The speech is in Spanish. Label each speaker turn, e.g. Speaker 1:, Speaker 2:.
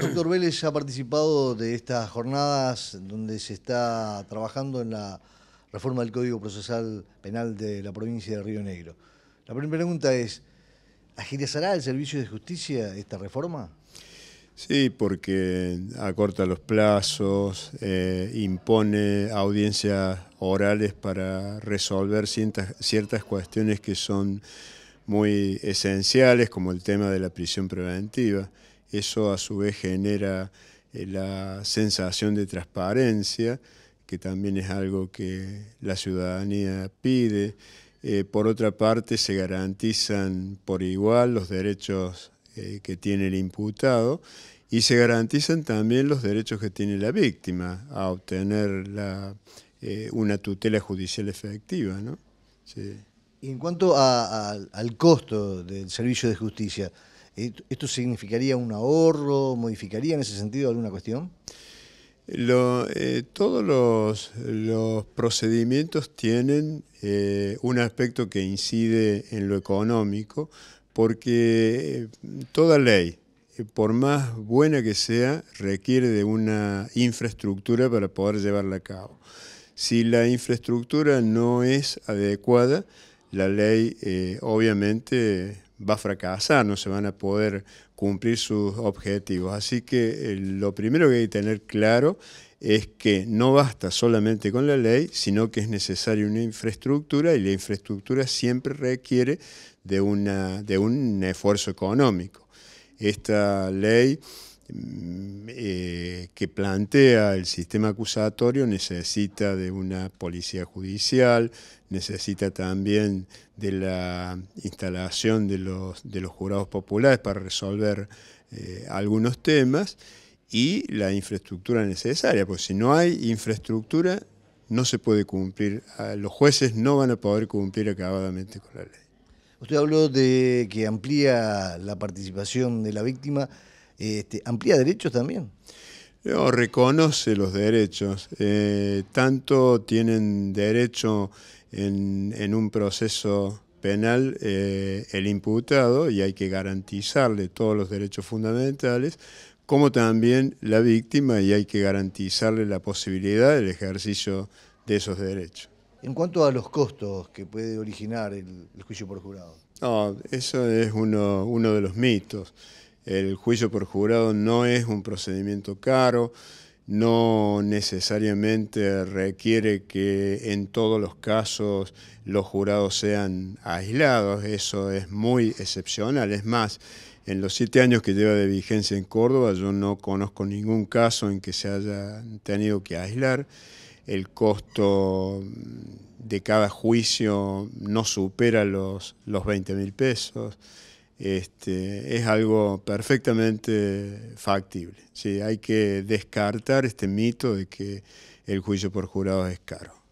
Speaker 1: Doctor Vélez ha participado de estas jornadas donde se está trabajando en la reforma del Código Procesal Penal de la provincia de Río Negro. La primera pregunta es, ¿agilizará el Servicio de Justicia esta reforma?
Speaker 2: Sí, porque acorta los plazos, eh, impone audiencias orales para resolver ciertas cuestiones que son muy esenciales, como el tema de la prisión preventiva eso a su vez genera eh, la sensación de transparencia, que también es algo que la ciudadanía pide. Eh, por otra parte, se garantizan por igual los derechos eh, que tiene el imputado y se garantizan también los derechos que tiene la víctima a obtener una tutela judicial efectiva.
Speaker 1: Y en cuanto al costo del servicio de justicia, ¿Esto significaría un ahorro? ¿Modificaría en ese sentido alguna cuestión?
Speaker 2: Eh, todos los, procedimientos tienen eh, un aspecto que incide en lo económico, porque eh, toda ley, por más buena que sea, requiere de una infraestructura para poder llevarla a cabo. Si la infraestructura no es adecuada, la ley obviamente va a fracasar, no se van a poder cumplir sus objetivos. Así que eh, lo primero que hay que tener claro es que no basta solamente con la ley, sino que es necesaria una infraestructura y la infraestructura siempre requiere de, una, de un esfuerzo económico. Esta ley Mm, eh, que plantea el sistema acusatorio necesita de una policía judicial, necesita también de la instalación de los, de los jurados populares para resolver eh, algunos temas y la infraestructura necesaria, porque si no hay infraestructura no se puede cumplir, los jueces no van a poder cumplir acabadamente con la ley. Usted habló de que
Speaker 1: amplía la participación de la víctima este, amplía derechos también.
Speaker 2: reconoce los derechos. Eh, tanto tienen derecho en, un proceso penal eh, el imputado y hay que garantizarle todos los derechos fundamentales, como también la víctima y hay que garantizarle la posibilidad del ejercicio de esos derechos.
Speaker 1: En cuanto a los costos que puede originar el, juicio por jurado.
Speaker 2: No, eso es uno de los mitos. El juicio por jurado no es un procedimiento caro, no necesariamente requiere que en todos los casos los jurados sean aislados, eso es muy excepcional. Es más, en los siete años que lleva de vigencia en Córdoba yo no conozco ningún caso en que se haya tenido que aislar. El costo de cada juicio no supera los, los 20 mil pesos este, es algo perfectamente factible. Sí, hay que descartar este mito de que el juicio por jurado es caro.